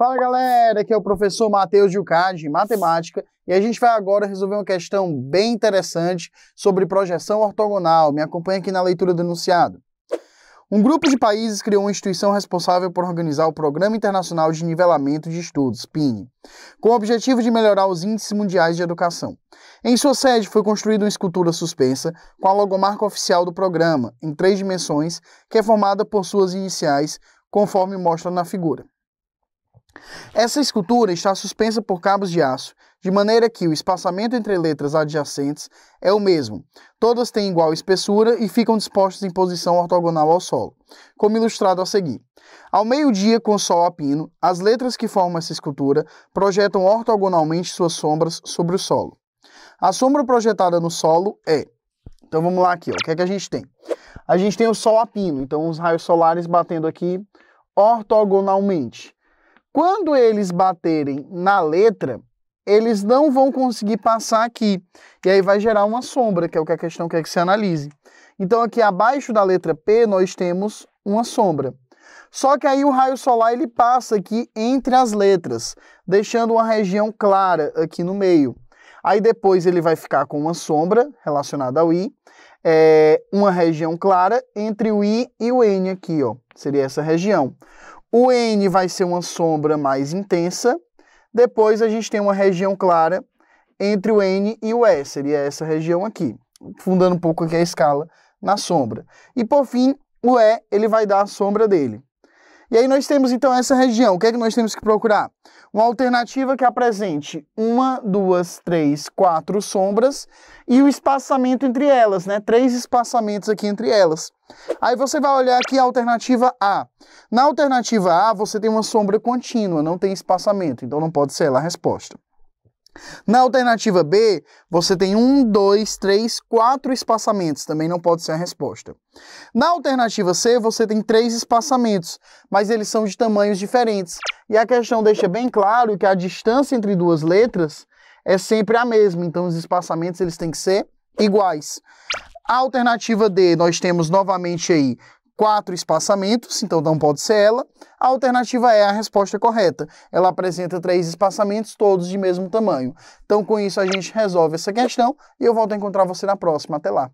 Fala galera, aqui é o professor Matheus Gilcardi, de Matemática e a gente vai agora resolver uma questão bem interessante sobre projeção ortogonal. Me acompanha aqui na leitura do enunciado. Um grupo de países criou uma instituição responsável por organizar o Programa Internacional de Nivelamento de Estudos, PINE, com o objetivo de melhorar os índices mundiais de educação. Em sua sede foi construída uma escultura suspensa com a logomarca oficial do programa, em três dimensões, que é formada por suas iniciais, conforme mostra na figura. Essa escultura está suspensa por cabos de aço, de maneira que o espaçamento entre letras adjacentes é o mesmo. Todas têm igual espessura e ficam dispostas em posição ortogonal ao solo, como ilustrado a seguir. Ao meio-dia, com sol a pino, as letras que formam essa escultura projetam ortogonalmente suas sombras sobre o solo. A sombra projetada no solo é. Então vamos lá aqui, ó. o que é que a gente tem? A gente tem o sol a pino, então os raios solares batendo aqui ortogonalmente. Quando eles baterem na letra, eles não vão conseguir passar aqui. E aí vai gerar uma sombra, que é o que a questão quer que se analise. Então aqui abaixo da letra P nós temos uma sombra. Só que aí o raio solar ele passa aqui entre as letras, deixando uma região clara aqui no meio. Aí depois ele vai ficar com uma sombra relacionada ao I, é, uma região clara entre o I e o N aqui, ó. Seria essa região. O N vai ser uma sombra mais intensa. Depois a gente tem uma região clara entre o N e o S, seria essa região aqui, fundando um pouco aqui a escala na sombra. E por fim, o E, ele vai dar a sombra dele. E aí nós temos então essa região. O que é que nós temos que procurar? Uma alternativa que apresente uma, duas, três, quatro sombras e o espaçamento entre elas, né? Três espaçamentos aqui entre elas. Aí você vai olhar aqui a alternativa A. Na alternativa A, você tem uma sombra contínua, não tem espaçamento, então não pode ser ela a resposta. Na alternativa B, você tem um, dois, três, quatro espaçamentos, também não pode ser a resposta. Na alternativa C, você tem três espaçamentos, mas eles são de tamanhos diferentes. E a questão deixa bem claro que a distância entre duas letras é sempre a mesma, então os espaçamentos eles têm que ser iguais. A alternativa D, nós temos novamente aí quatro espaçamentos, então não pode ser ela. A alternativa é a resposta correta. Ela apresenta três espaçamentos, todos de mesmo tamanho. Então, com isso, a gente resolve essa questão e eu volto a encontrar você na próxima. Até lá!